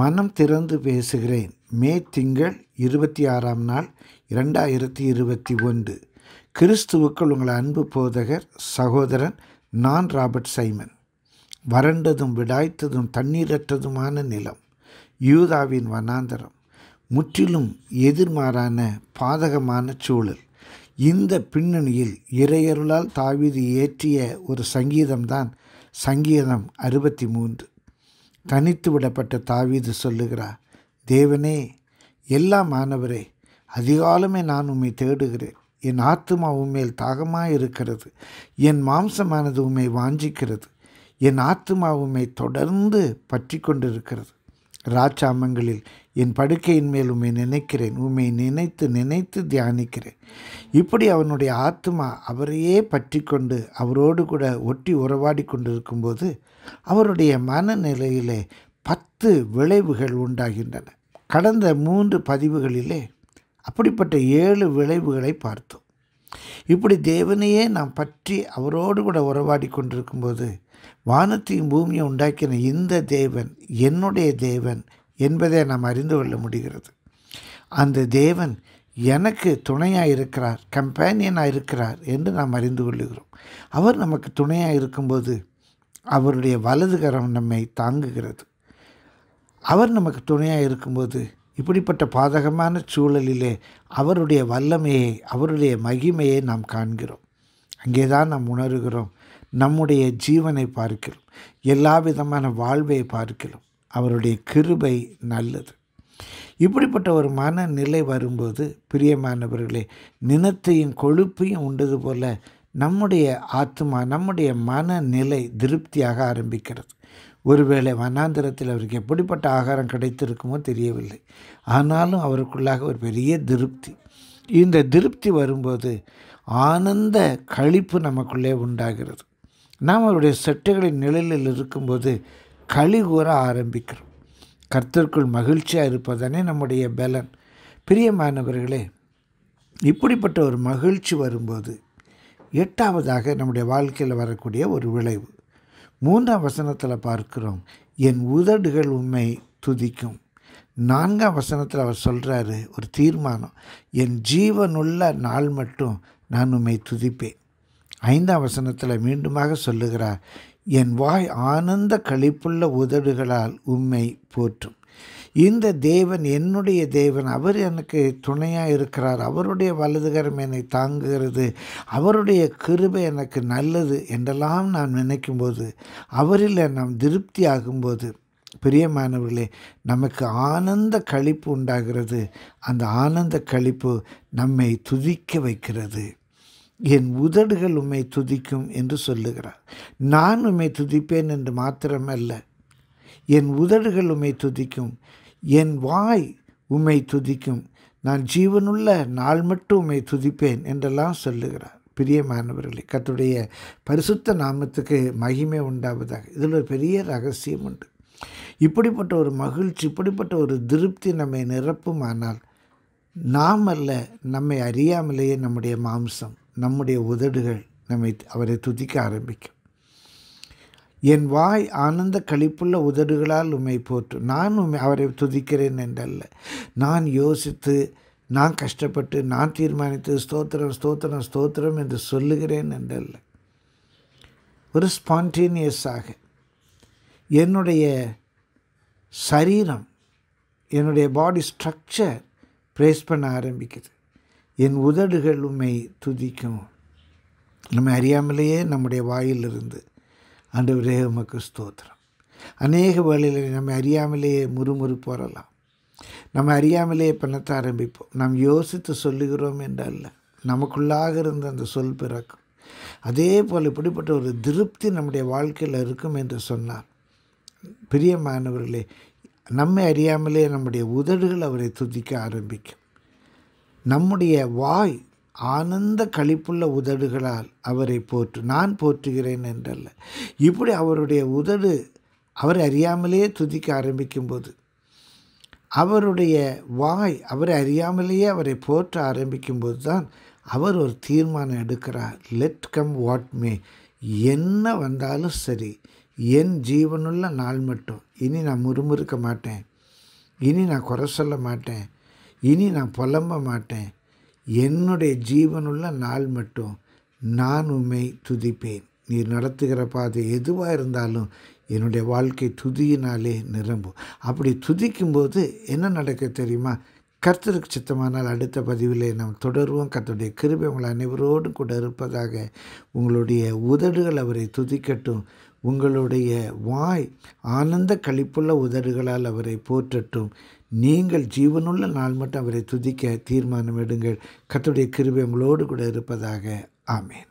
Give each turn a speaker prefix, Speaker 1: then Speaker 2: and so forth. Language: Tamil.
Speaker 1: மனம் திறந்து பேசுகிறேன் மே திங்கள் இருபத்தி ஆறாம் நாள் இரண்டாயிரத்தி இருபத்தி ஒன்று கிறிஸ்துவுக்குள் உங்கள் அன்பு போதகர் சகோதரன் நான் ராபர்ட் சைமன் வறண்டதும் விடாய்த்ததும் தண்ணீரற்றதுமான நிலம் யூதாவின் வனாந்தரம் முற்றிலும் எதிர்மாறான பாதகமான சூழல் இந்த பின்னணியில் இறையருளால் தாவிது இயற்றிய ஒரு சங்கீதம்தான் சங்கீதம் அறுபத்தி மூன்று தனித்து விடப்பட்ட தாவீது சொல்லுகிறார் தேவனே எல்லா மாணவரே அதிகாலமே நான் உம்மை தேடுகிறேன் என் ஆத்மா உண்மையில் தாகமாக இருக்கிறது என் மாம்சமானது உண்மை வாஞ்சிக்கிறது என் ஆத்மா உண்மை தொடர்ந்து பற்றி கொண்டிருக்கிறது ராச்சாமங்களில் என் படுக்கையின் மேல் உண்மை நினைக்கிறேன் உண்மை நினைத்து நினைத்து தியானிக்கிறேன் இப்படி அவனுடைய ஆத்மா அவரையே பற்றி கொண்டு அவரோடு கூட ஒட்டி உறவாடி கொண்டிருக்கும்போது அவருடைய மனநிலையிலே பத்து விளைவுகள் உண்டாகின்றன கடந்த மூன்று பதிவுகளிலே அப்படிப்பட்ட ஏழு விளைவுகளை பார்த்தோம் இப்படி தேவனையே நாம் பற்றி அவரோடு கூட உறவாடி கொண்டிருக்கும்போது வானத்தையும் பூமியை உண்டாக்கின இந்த தேவன் என்னுடைய தேவன் என்பதை நாம் அறிந்து கொள்ள முடிகிறது அந்த தேவன் எனக்கு துணையாக இருக்கிறார் கம்பேனியனாக இருக்கிறார் என்று நாம் அறிந்து கொள்ளுகிறோம் அவர் நமக்கு துணையாக இருக்கும்போது அவருடைய வலதுகரம் நம்மை தாங்குகிறது அவர் நமக்கு துணையாக இருக்கும்போது இப்படிப்பட்ட பாதகமான சூழலிலே அவருடைய வல்லமையை அவருடைய மகிமையை நாம் காண்கிறோம் அங்கே தான் நாம் உணர்கிறோம் நம்முடைய ஜீவனை பார்க்கிறோம் எல்லா விதமான வாழ்வை பார்க்கிறோம் அவருடைய கிருபை நல்லது இப்படிப்பட்ட ஒரு மனநிலை வரும்போது பிரியமானவர்களே நினத்தையும் கொழுப்பையும் உண்டது போல நம்முடைய ஆத்மா நம்முடைய மனநிலை திருப்தியாக ஆரம்பிக்கிறது ஒருவேளை வனாந்திரத்தில் அவருக்கு எப்படிப்பட்ட ஆகாரம் கிடைத்திருக்குமோ தெரியவில்லை ஆனாலும் அவருக்குள்ளாக ஒரு பெரிய திருப்தி இந்த திருப்தி வரும்போது ஆனந்த கழிப்பு நமக்குள்ளே உண்டாகிறது நாம் அவருடைய சட்டைகளின் நிழலில் இருக்கும்போது களி கூற ஆரம்பிக்கிறோம் கர்த்தருக்குள் மகிழ்ச்சியாக இருப்பதானே நம்முடைய பலன் பிரியமானவர்களே இப்படிப்பட்ட ஒரு மகிழ்ச்சி வரும்போது எட்டாவதாக நம்முடைய வாழ்க்கையில் வரக்கூடிய ஒரு விளைவு மூன்றாம் வசனத்தில் பார்க்கிறோம் என் உதடுகள் உண்மை துதிக்கும் நான்காம் வசனத்தில் அவர் சொல்கிறாரு ஒரு தீர்மானம் என் ஜீவனுள்ள நாள் மட்டும் நான் உம்மை துதிப்பேன் ஐந்தாம் வசனத்தில் மீண்டுமாக சொல்லுகிறார் என் வாய் ஆனந்த கழிப்புள்ள உதடுகளால் உம்மை போற்றும் இந்த தேவன் என்னுடைய தேவன் அவர் எனக்கு துணையாக இருக்கிறார் அவருடைய வலதுகரம் என்னை தாங்குகிறது அவருடைய கிருபை எனக்கு நல்லது என்றெல்லாம் நான் நினைக்கும்போது அவரில் நாம் திருப்தி ஆகும்போது பிரியமானவர்களே நமக்கு ஆனந்த கழிப்பு உண்டாகிறது அந்த ஆனந்த கழிப்பு நம்மை துதிக்க வைக்கிறது என் உதடுகள் உம்மை துதிக்கும் என்று சொல்லுகிறார் நான் உம்மை துதிப்பேன் என்று மாத்திரமல்ல என் உதடுகள் உம்மை துதிக்கும் என் வாய் உம்மை துதிக்கும் நான் ஜீவனுள்ள நாள் மட்டும் உம்மை துதிப்பேன் என்றெல்லாம் சொல்லுகிறார் பிரியமானவர்களே கத்துடைய பரிசுத்த நாமத்துக்கு மகிமை உண்டாவதாக இதில் ஒரு பெரிய ரகசியம் உண்டு இப்படிப்பட்ட ஒரு மகிழ்ச்சி இப்படிப்பட்ட ஒரு திருப்தி நம்மை நிரப்புமானால் நாம் அல்ல நம்மை அறியாமலேயே நம்முடைய மாம்சம் நம்முடைய உதடுகள் நம்மை அவரை துதிக்க ஆரம்பிக்கும் என் வாய் ஆனந்த கழிப்புள்ள உதடுகளால் உம்மை போற்று நான் உண்மை அவரை துதிக்கிறேன் என்றல்ல நான் யோசித்து நான் கஷ்டப்பட்டு நான் தீர்மானித்து ஸ்தோத்திரம் ஸ்தோத்திரம் ஸ்தோத்திரம் என்று சொல்லுகிறேன் என்றல்ல ஒரு ஸ்பான்டேனியஸாக என்னுடைய சரீரம் என்னுடைய பாடி ஸ்ட்ரக்சர் ப்ரேஸ் பண்ண ஆரம்பிக்குது என் உதடுகள் உண்மை துதிக்கும் நம்ம அறியாமலேயே நம்முடைய வாயிலிருந்து அன்று விரேகமக்கு ஸ்தோத்திரம் அநேக வேளையில் நம்ம அறியாமலேயே முறுமுறு போடலாம் நம்ம அறியாமலேயே பண்ணத்த ஆரம்பிப்போம் நாம் யோசித்து சொல்லுகிறோம் என்றல்ல நமக்குள்ளாக இருந்த அந்த சொல் பிறக்கும் அதே போல் இப்படிப்பட்ட ஒரு திருப்தி நம்முடைய வாழ்க்கையில் இருக்கும் என்று சொன்னார் பிரியமானவர்களே நம்மை அறியாமலே நம்முடைய உதடுகள் அவரை துதிக்க ஆரம்பிக்கும் நம்முடைய வாய் ஆனந்த கழிப்புள்ள உதடுகளால் அவரை போற்று நான் போற்றுகிறேன் என்றல்ல இப்படி அவருடைய உதடு அவர் அறியாமலே துதிக்க ஆரம்பிக்கும்போது அவருடைய வாய் அவரை அறியாமலேயே அவரை போற்ற ஆரம்பிக்கும்போது தான் அவர் ஒரு தீர்மானம் எடுக்கிறார் லெட் கம் வாட் மே என்ன வந்தாலும் சரி என் ஜீவனுள்ள நாள் மட்டும் இனி நான் முறுமுறுக்க மாட்டேன் இனி நான் குறை சொல்ல மாட்டேன் இனி நான் புலம்ப மாட்டேன் என்னுடைய ஜீவனுள்ள நாள் மட்டும் நான் உண்மை துதிப்பேன் நீர் நடத்துகிற பாதை எதுவாக இருந்தாலும் என்னுடைய வாழ்க்கை துதியினாலே நிரம்பும் அப்படி துதிக்கும்போது என்ன நடக்க தெரியுமா கர்த்தருக்கு சித்தமானால் அடுத்த பதிவில் நாம் தொடருவோம் கர்த்தருடைய கிருபை உங்களை அனைவரோடு கூட இருப்பதாக உங்களுடைய உதடுகள் அவரை துதிக்கட்டும் உங்களுடைய வாய் ஆனந்த கழிப்புள்ள உதடுகளால் அவரை போற்றட்டும் நீங்கள் ஜீவனுள்ள நாள் மட்டும் அவரை துதிக்க தீர்மானம் எடுங்கள் கத்துடைய கிருபை உங்களோடு கூட இருப்பதாக ஆமேன்